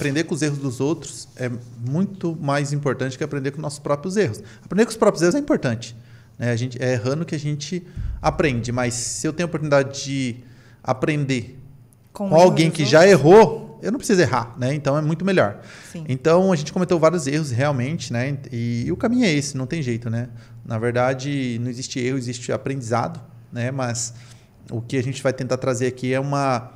aprender com os erros dos outros é muito mais importante que aprender com nossos próprios erros. Aprender com os próprios erros é importante. Né? A gente, é errando que a gente aprende, mas se eu tenho a oportunidade de aprender com, com alguém que outros. já errou, eu não preciso errar, né? Então é muito melhor. Sim. Então a gente cometeu vários erros realmente, né? E, e o caminho é esse, não tem jeito, né? Na verdade, não existe erro, existe aprendizado, né? Mas o que a gente vai tentar trazer aqui é uma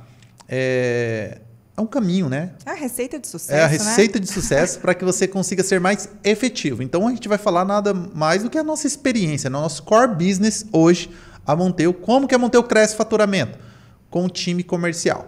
é, é um caminho, né? É a receita de sucesso. É a né? receita né? de sucesso para que você consiga ser mais efetivo. Então a gente vai falar nada mais do que a nossa experiência, né? nosso core business hoje, a Monteu. Como que a Monteu cresce faturamento? Com o time comercial.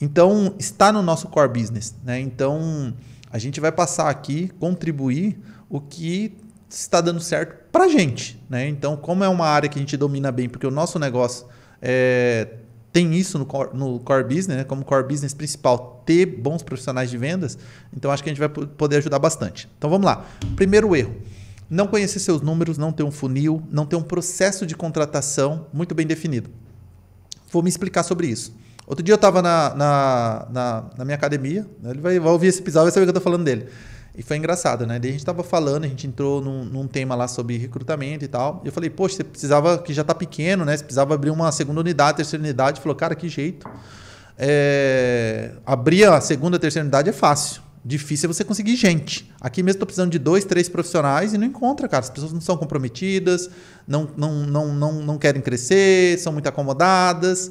Então, está no nosso core business, né? Então, a gente vai passar aqui, contribuir o que está dando certo para a gente, né? Então, como é uma área que a gente domina bem, porque o nosso negócio é, tem isso no core, no core business, né? como core business principal, ter bons profissionais de vendas, então acho que a gente vai poder ajudar bastante. Então vamos lá. Primeiro erro: não conhecer seus números, não ter um funil, não ter um processo de contratação muito bem definido. Vou me explicar sobre isso. Outro dia eu estava na, na, na, na, minha academia, né, ele vai, vai ouvir esse episódio e vai saber que eu estou falando dele. E foi engraçado, né? Daí a gente estava falando, a gente entrou num, num, tema lá sobre recrutamento e tal. E eu falei, poxa, você precisava, que já tá pequeno, né? Você precisava abrir uma segunda unidade, terceira unidade. Falou, cara, que jeito. É... Abrir a segunda, terceira unidade é fácil. Difícil é você conseguir gente. Aqui mesmo estou precisando de dois, três profissionais e não encontra, cara. As pessoas não são comprometidas, não, não, não, não, não querem crescer, são muito acomodadas.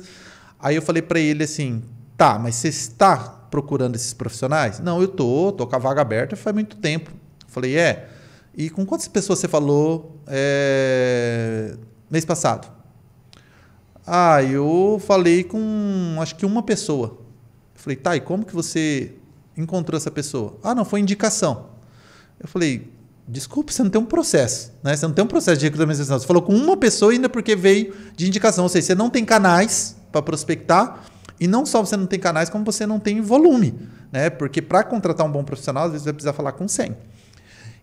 Aí eu falei para ele assim, tá, mas você está procurando esses profissionais? Não, eu tô, tô com a vaga aberta faz muito tempo. Falei, é. E com quantas pessoas você falou é, mês passado? Ah, eu falei com acho que uma pessoa. falei, tá, e como que você encontrou essa pessoa? Ah, não, foi indicação. Eu falei, desculpe, você não tem um processo, né? Você não tem um processo de recrutamento Você falou com uma pessoa ainda porque veio de indicação, ou seja, você não tem canais para prospectar e não só você não tem canais, como você não tem volume, né? Porque para contratar um bom profissional, às vezes você vai precisar falar com 100.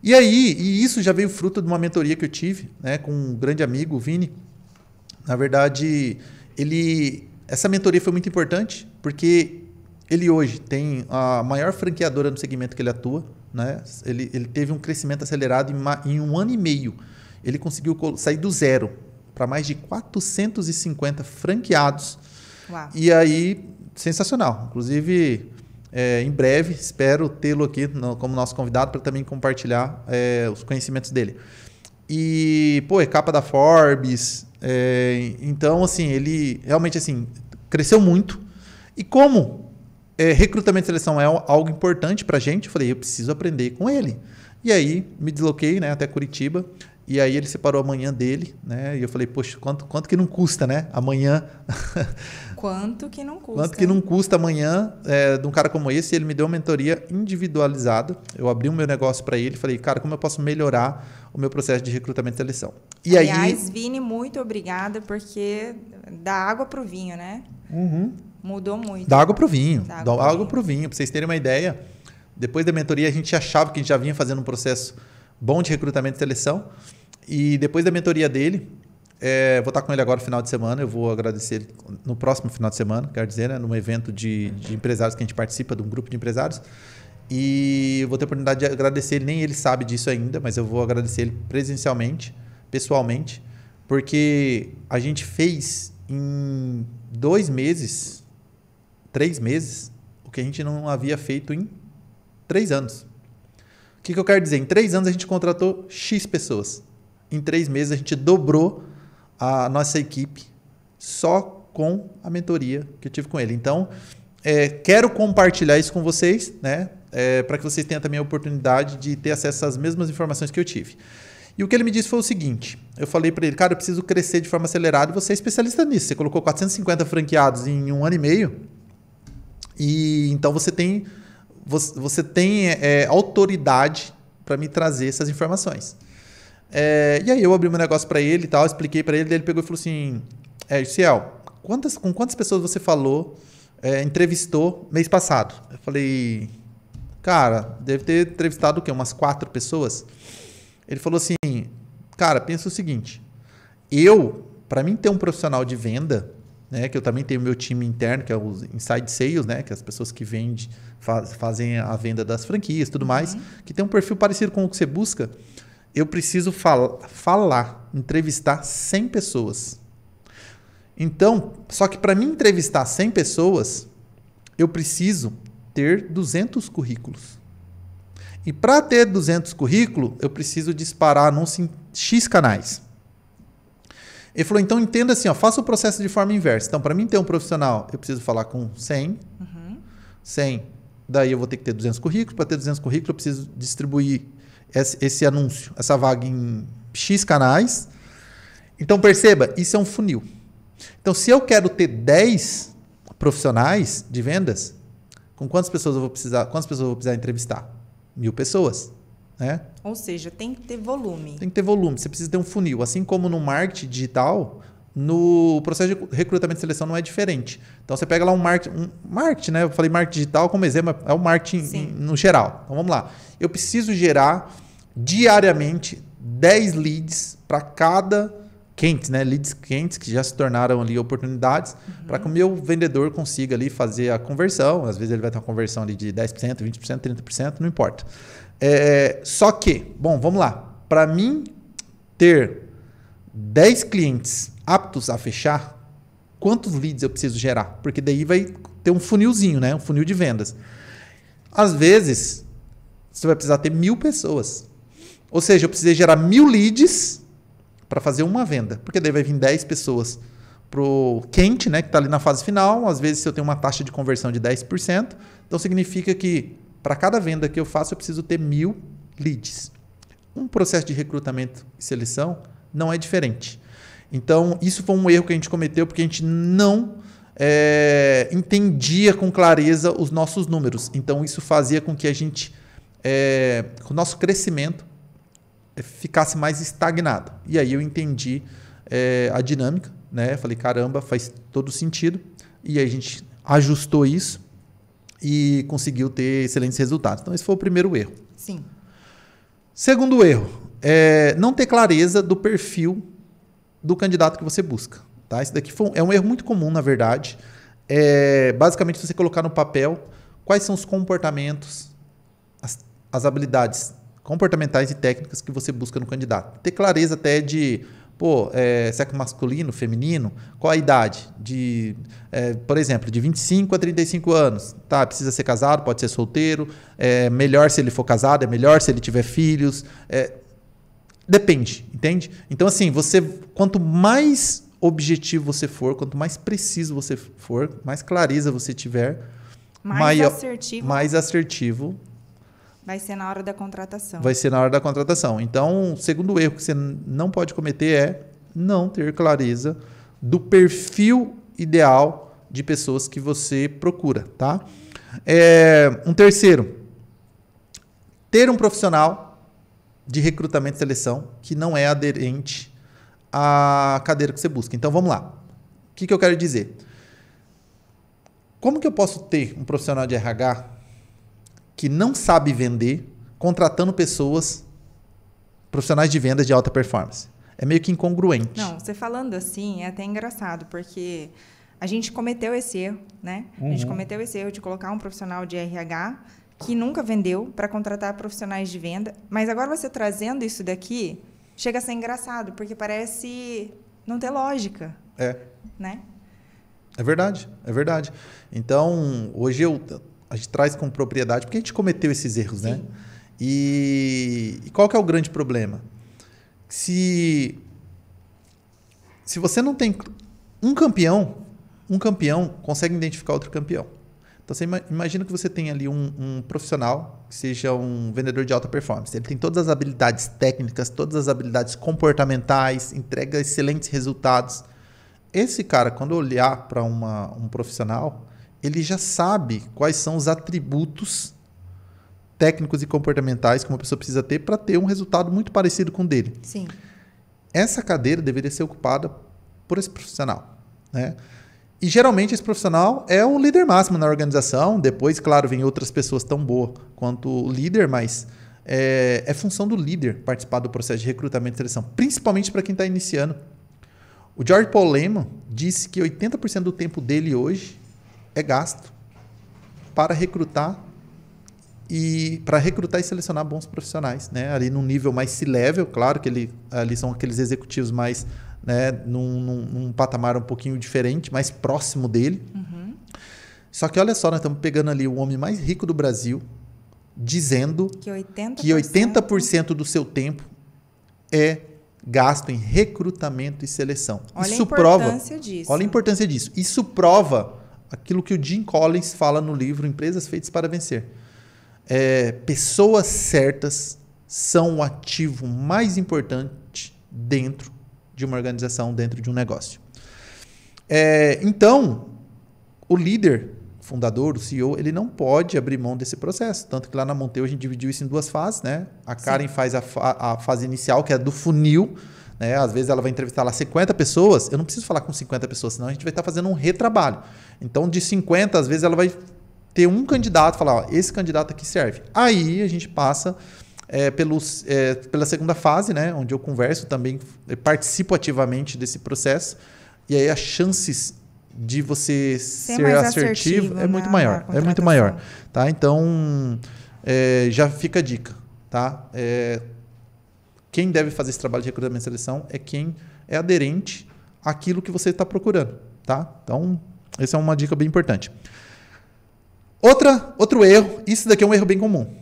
E aí, e isso já veio fruto de uma mentoria que eu tive, né, com um grande amigo, o Vini. Na verdade, ele essa mentoria foi muito importante, porque ele hoje tem a maior franqueadora no segmento que ele atua, né? Ele, ele teve um crescimento acelerado em, uma, em um ano e meio. Ele conseguiu sair do zero para mais de 450 franqueados Uau. E aí, sensacional. Inclusive, é, em breve, espero tê-lo aqui no, como nosso convidado para também compartilhar é, os conhecimentos dele. E, pô, é capa da Forbes. É, então, assim, ele realmente assim cresceu muito. E como é, recrutamento e seleção é algo importante para gente, eu falei, eu preciso aprender com ele. E aí, me desloquei né, até Curitiba e aí ele separou a manhã dele, né? E eu falei, poxa, quanto, quanto que não custa, né? Amanhã. quanto que não custa? Quanto que não custa amanhã é, de um cara como esse? E ele me deu uma mentoria individualizada. Eu abri o meu negócio para ele, falei, cara, como eu posso melhorar o meu processo de recrutamento e seleção? E Aliás, aí... Vini, muito obrigada, porque dá água pro vinho, né? Uhum. Mudou muito. Dá água pro vinho. Dá água, dá água pro vinho. vinho. Pra vocês terem uma ideia, depois da mentoria a gente achava que a gente já vinha fazendo um processo bom de recrutamento e seleção. E depois da mentoria dele, é, vou estar com ele agora no final de semana. Eu vou agradecer no próximo final de semana, quer dizer, né, num evento de, de empresários que a gente participa, de um grupo de empresários. E vou ter a oportunidade de agradecer ele. Nem ele sabe disso ainda, mas eu vou agradecer ele presencialmente, pessoalmente, porque a gente fez em dois meses, três meses, o que a gente não havia feito em três anos. O que, que eu quero dizer? Em três anos a gente contratou X pessoas. Em três meses, a gente dobrou a nossa equipe só com a mentoria que eu tive com ele. Então, é, quero compartilhar isso com vocês, né? É, para que vocês tenham também a oportunidade de ter acesso às mesmas informações que eu tive. E o que ele me disse foi o seguinte: eu falei para ele, cara, eu preciso crescer de forma acelerada e você é especialista nisso. Você colocou 450 franqueados em um ano e meio, e então você tem, você, você tem é, autoridade para me trazer essas informações. É, e aí eu abri meu negócio para ele e tal, expliquei para ele, daí ele pegou e falou assim: é, Ciel, quantas, com quantas pessoas você falou, é, entrevistou mês passado? Eu falei, cara, deve ter entrevistado o quê? Umas quatro pessoas? Ele falou assim, cara, pensa o seguinte, eu, para mim ter um profissional de venda, né, que eu também tenho meu time interno, que é os inside sales, né, que é as pessoas que vendem, faz, fazem a venda das franquias, tudo uhum. mais, uhum. que tem um perfil parecido com o que você busca eu preciso fal falar, entrevistar 100 pessoas. Então, só que para me entrevistar 100 pessoas, eu preciso ter 200 currículos. E para ter 200 currículos, eu preciso disparar anúncio em X canais. Ele falou, então entenda assim, ó, faça o processo de forma inversa. Então, para mim ter um profissional, eu preciso falar com 100, uhum. 100, daí eu vou ter que ter 200 currículos, para ter 200 currículos eu preciso distribuir esse, esse anúncio, essa vaga em X canais. Então perceba, isso é um funil. Então, se eu quero ter 10 profissionais de vendas, com quantas pessoas eu vou precisar, quantas pessoas eu vou precisar entrevistar? Mil pessoas. Né? Ou seja, tem que ter volume. Tem que ter volume. Você precisa ter um funil. Assim como no marketing digital, no processo de recrutamento e seleção não é diferente. Então você pega lá um marketing, um marketing né? Eu falei marketing digital como exemplo, é o marketing no geral. Então vamos lá. Eu preciso gerar diariamente 10 leads para cada quentes, né? Leads quentes que já se tornaram ali oportunidades uhum. para que o meu vendedor consiga ali fazer a conversão. Às vezes ele vai ter uma conversão ali de 10%, 20%, 30%, não importa. É, só que, bom, vamos lá. Para mim ter 10 clientes aptos a fechar, quantos leads eu preciso gerar? Porque daí vai ter um funilzinho, né? Um funil de vendas. Às vezes, você vai precisar ter mil pessoas. Ou seja, eu precisei gerar mil leads para fazer uma venda. Porque daí vai vir 10 pessoas pro quente, né? Que está ali na fase final. Às vezes, se eu tenho uma taxa de conversão de 10%, então significa que para cada venda que eu faço, eu preciso ter mil leads. Um processo de recrutamento e seleção não é diferente. Então, isso foi um erro que a gente cometeu porque a gente não é, entendia com clareza os nossos números. Então, isso fazia com que a gente, é, o nosso crescimento eh, ficasse mais estagnado. E aí eu entendi é, a dinâmica, né? Falei, caramba, faz todo sentido. E aí a gente ajustou isso e conseguiu ter excelentes resultados. Então, esse foi o primeiro erro. Sim. Segundo erro, é não ter clareza do perfil do candidato que você busca. Tá? Isso daqui foi é um erro muito comum, na verdade. É, basicamente, você colocar no papel quais são os comportamentos, as, as habilidades comportamentais e técnicas que você busca no candidato. Ter clareza até de pô, é, sexo é masculino, feminino, qual a idade? De, é, por exemplo, de 25 a 35 anos, tá? Precisa ser casado, pode ser solteiro, é melhor se ele for casado, é melhor se ele tiver filhos. É, Depende, entende? Então, assim, você quanto mais objetivo você for, quanto mais preciso você for, mais clareza você tiver, mais maior, assertivo. Mais assertivo. Vai ser na hora da contratação. Vai ser na hora da contratação. Então, o segundo erro que você não pode cometer é não ter clareza do perfil ideal de pessoas que você procura, tá? É, um terceiro, ter um profissional de recrutamento e seleção que não é aderente à cadeira que você busca. Então vamos lá. O que, que eu quero dizer? Como que eu posso ter um profissional de RH que não sabe vender contratando pessoas profissionais de vendas de alta performance? É meio que incongruente. Não, você falando assim é até engraçado, porque a gente cometeu esse erro, né? Uhum. A gente uhum. cometeu esse erro de colocar um profissional de RH que nunca vendeu para contratar profissionais de venda, mas agora você trazendo isso daqui, chega a ser engraçado, porque parece não ter lógica. É. Né? É verdade, é verdade. Então, hoje eu, a gente traz com propriedade, porque a gente cometeu esses erros, né? Sim. né? E, e qual que é o grande problema? Se, se você não tem um campeão, um campeão consegue identificar outro campeão. Então você imagina que você tem ali um, um, profissional que seja um vendedor de alta performance. Ele tem todas as habilidades técnicas, todas as habilidades comportamentais, entrega excelentes resultados. Esse cara, quando olhar para um profissional, ele já sabe quais são os atributos técnicos e comportamentais que uma pessoa precisa ter para ter um resultado muito parecido com o dele. Sim. Essa cadeira deveria ser ocupada por esse profissional, né? E geralmente esse profissional é o líder máximo na organização. Depois, claro, vem outras pessoas tão boas quanto o líder, mas é, é função do líder participar do processo de recrutamento e seleção, principalmente para quem está iniciando. O George Paul Lehman disse que 80% do tempo dele hoje é gasto para recrutar e para recrutar e selecionar bons profissionais, né? Ali num nível mais C-level, claro que ele, ali são aqueles executivos mais, né, num, num, num patamar um pouquinho diferente, mais próximo dele. Uhum. Só que olha só, nós estamos pegando ali o homem mais rico do Brasil, dizendo que 80%, que 80 do seu tempo é gasto em recrutamento e seleção. Olha Isso a importância prova, disso. Olha a importância disso. Isso prova aquilo que o Jim Collins fala no livro Empresas Feitas para Vencer é, pessoas certas são o ativo mais importante dentro de uma organização, dentro de um negócio. É, então, o líder, o fundador, o CEO, ele não pode abrir mão desse processo. Tanto que lá na Monteu a gente dividiu isso em duas fases, né? A Karen Sim. faz a, fa a fase inicial, que é do funil, né? Às vezes ela vai entrevistar lá 50 pessoas, eu não preciso falar com 50 pessoas, senão a gente vai estar tá fazendo um retrabalho. Então, de 50, às vezes ela vai ter um candidato e falar, ó, esse candidato aqui serve. Aí a gente passa é, pelos, é, pela segunda fase, né, onde eu converso também, participo ativamente desse processo, e aí as chances de você ser, ser assertivo, assertivo, é muito né, maior, é muito maior, tá? Então é, já fica a dica, tá? É, quem deve fazer esse trabalho de recrutamento e seleção é quem é aderente àquilo que você está procurando, tá? Então essa é uma dica bem importante. Outra, outro erro, isso daqui é um erro bem comum.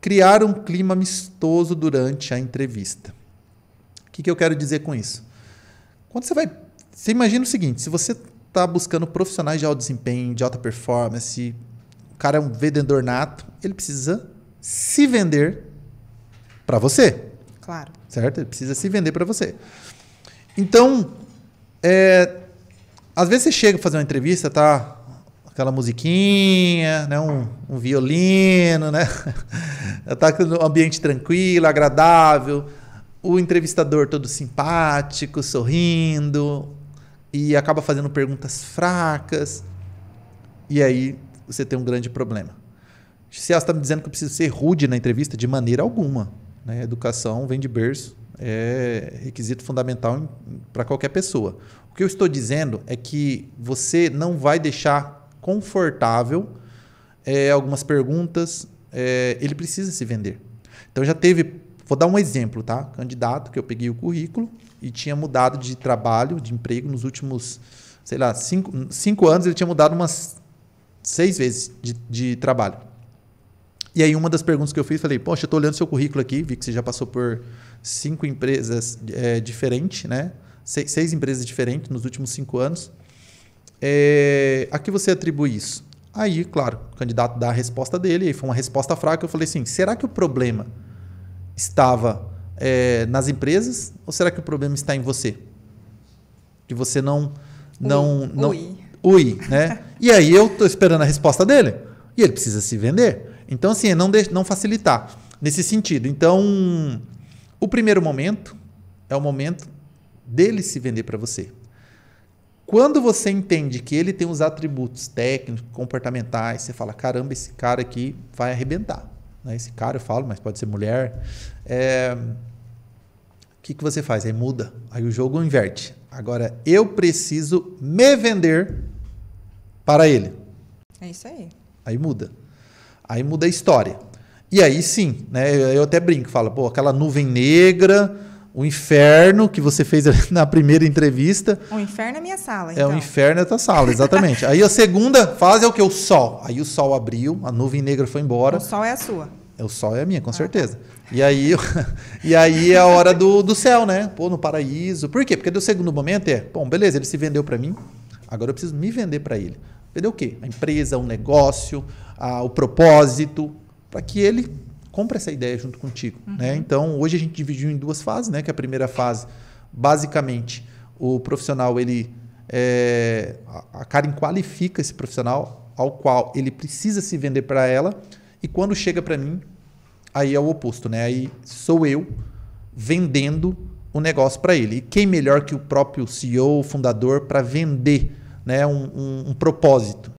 Criar um clima amistoso durante a entrevista. O que, que eu quero dizer com isso? Quando você vai. Você imagina o seguinte: se você está buscando profissionais de alto desempenho, de alta performance, o cara é um vendedor nato, ele precisa se vender para você. Claro. Certo? Ele precisa se vender para você. Então, é, às vezes você chega a fazer uma entrevista, tá? aquela musiquinha, né? um, um violino, né? está um ambiente tranquilo, agradável, o entrevistador todo simpático, sorrindo, e acaba fazendo perguntas fracas, e aí você tem um grande problema. Se ela está me dizendo que eu preciso ser rude na entrevista, de maneira alguma. Né? Educação vem de berço, é requisito fundamental para qualquer pessoa. O que eu estou dizendo é que você não vai deixar confortável, é, algumas perguntas, é, ele precisa se vender. Então já teve, vou dar um exemplo, tá? Candidato que eu peguei o currículo e tinha mudado de trabalho, de emprego nos últimos, sei lá, cinco, cinco anos, ele tinha mudado umas seis vezes de, de trabalho. E aí uma das perguntas que eu fiz, falei, poxa, eu estou olhando seu currículo aqui, vi que você já passou por cinco empresas é, diferentes, né? seis empresas diferentes nos últimos cinco anos. É, a que você atribui isso? Aí, claro, o candidato dá a resposta dele, e foi uma resposta fraca. Eu falei assim: será que o problema estava é, nas empresas ou será que o problema está em você? Que você não. não, ui, não ui. ui né? e aí eu estou esperando a resposta dele. E ele precisa se vender. Então, assim, não, de, não facilitar nesse sentido. Então, o primeiro momento é o momento dele se vender para você. Quando você entende que ele tem os atributos técnicos, comportamentais, você fala: caramba, esse cara aqui vai arrebentar. Né? Esse cara, eu falo, mas pode ser mulher. É... O que, que você faz? Aí muda. Aí o jogo inverte. Agora, eu preciso me vender para ele. É isso aí. Aí muda. Aí muda a história. E aí sim, né? Eu até brinco, falo, pô, aquela nuvem negra o inferno que você fez na primeira entrevista. O inferno é minha sala. É então. É o inferno é a tua sala, exatamente. Aí a segunda fase é o que? O sol. Aí o sol abriu, a nuvem negra foi embora. O sol é a sua. É, o sol é a minha, com certeza. E aí, e aí é a hora do, do céu, né? Pô, no paraíso. Por quê? Porque do segundo momento é, bom, beleza, ele se vendeu para mim, agora eu preciso me vender para ele. Vender o quê? A empresa, o negócio, a, o propósito, para que ele compra essa ideia junto contigo. Né? Uhum. Né? Então, hoje a gente dividiu em duas fases, né? Que é a primeira fase, basicamente, o profissional ele é, a Karen qualifica esse profissional ao qual ele precisa se vender para ela e quando chega para mim aí é o oposto né aí sou eu vendendo o negócio para ele e quem melhor que o próprio CEO fundador para vender né um, um, um propósito